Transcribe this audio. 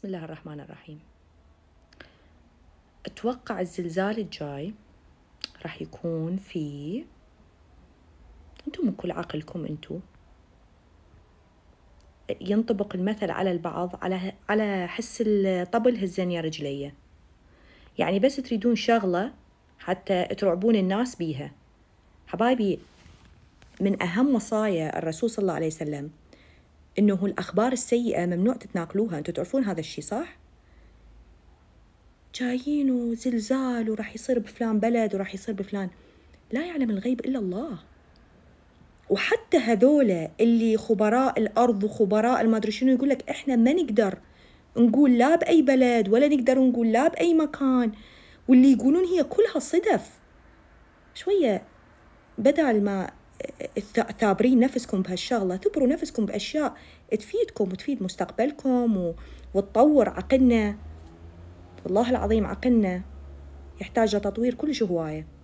بسم الله الرحمن الرحيم أتوقع الزلزال الجاي راح يكون في أنتم من كل عقلكم أنتم ينطبق المثل على البعض على على حس الطبل هزني يا رجليه يعني بس تريدون شغله حتى ترعبون الناس بيها حبايبي من أهم وصايا الرسول صلى الله عليه وسلم انه الاخبار السيئه ممنوع تتناقلوها انتم تعرفون هذا الشيء صح جايين وزلزال وراح يصير بفلان بلد وراح يصير بفلان لا يعلم الغيب الا الله وحتى هذولا اللي خبراء الارض وخبراء ما ادري شنو يقول لك احنا ما نقدر نقول لا باي بلد ولا نقدر نقول لا باي مكان واللي يقولون هي كلها صدف شويه بدل ما ثابرين نفسكم بهالشغله ثبروا نفسكم باشياء تفيدكم وتفيد مستقبلكم و... وتطور عقلنا والله العظيم عقلنا يحتاج تطوير كلش هوايه